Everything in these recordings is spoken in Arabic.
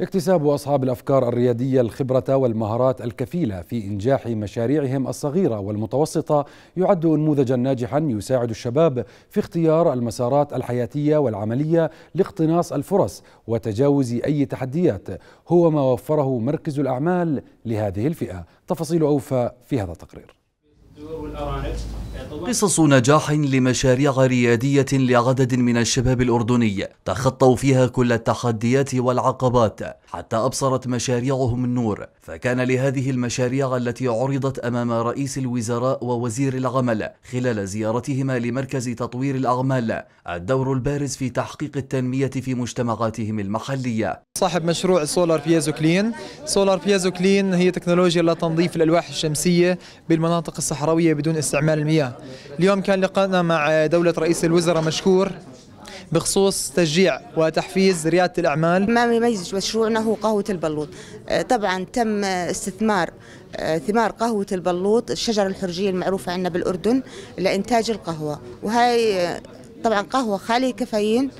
اكتساب اصحاب الافكار الرياديه الخبره والمهارات الكفيله في انجاح مشاريعهم الصغيره والمتوسطه يعد نموذجا ناجحا يساعد الشباب في اختيار المسارات الحياتيه والعمليه لاقتناص الفرص وتجاوز اي تحديات هو ما وفره مركز الاعمال لهذه الفئه تفاصيل اوفى في هذا التقرير قصص نجاح لمشاريع ريادية لعدد من الشباب الأردني تخطوا فيها كل التحديات والعقبات حتى أبصرت مشاريعهم النور فكان لهذه المشاريع التي عرضت أمام رئيس الوزراء ووزير العمل خلال زيارتهما لمركز تطوير الأعمال الدور البارز في تحقيق التنمية في مجتمعاتهم المحلية صاحب مشروع سولار بيازو كلين سولار بيازو كلين هي تكنولوجيا لتنظيف الألواح الشمسية بالمناطق الصحراء الصحراويه بدون استعمال المياه اليوم كان لقائنا مع دولة رئيس الوزراء مشكور بخصوص تشجيع وتحفيز رياده الاعمال ما يميز مشروعنا هو قهوه البلوط آه، طبعا تم استثمار آه، ثمار قهوه البلوط الشجره الحرجيه المعروفه عندنا بالاردن لانتاج القهوه وهي آه، طبعا قهوه خاليه كافيين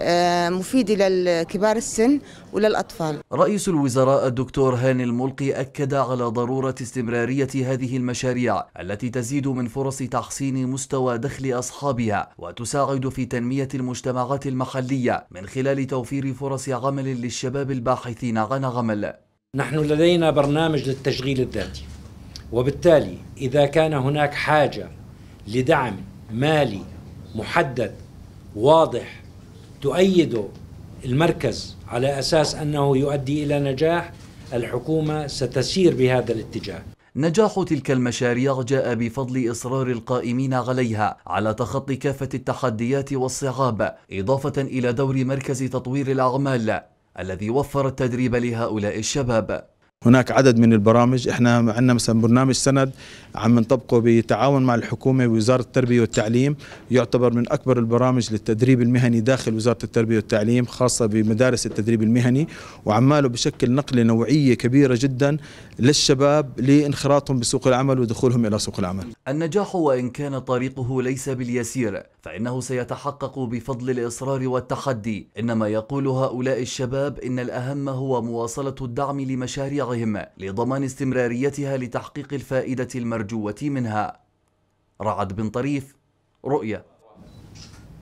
آه، مفيدة للكبار السن وللأطفال رئيس الوزراء الدكتور هاني الملقي أكد على ضرورة استمرارية هذه المشاريع التي تزيد من فرص تحسين مستوى دخل أصحابها وتساعد في تنمية المجتمعات المحلية من خلال توفير فرص عمل للشباب الباحثين عن عمل نحن لدينا برنامج للتشغيل الذاتي وبالتالي إذا كان هناك حاجة لدعم مالي محدد واضح تؤيده المركز على أساس أنه يؤدي إلى نجاح الحكومة ستسير بهذا الاتجاه نجاح تلك المشاريع جاء بفضل إصرار القائمين عليها على تخطي كافة التحديات والصعاب إضافة إلى دور مركز تطوير الأعمال الذي وفر التدريب لهؤلاء الشباب هناك عدد من البرامج احنا عندنا مثلا برنامج سند عم نطبقه بتعاون مع الحكومه ووزاره التربيه والتعليم يعتبر من اكبر البرامج للتدريب المهني داخل وزاره التربيه والتعليم خاصه بمدارس التدريب المهني وعماله بشكل نقله نوعيه كبيره جدا للشباب لانخراطهم بسوق العمل ودخولهم الى سوق العمل. النجاح وان كان طريقه ليس باليسير فانه سيتحقق بفضل الاصرار والتحدي، انما يقول هؤلاء الشباب ان الاهم هو مواصله الدعم لمشاريع بعضهم لضمان استمراريتها لتحقيق الفائدة المرجوة منها رعد بن طريف رؤية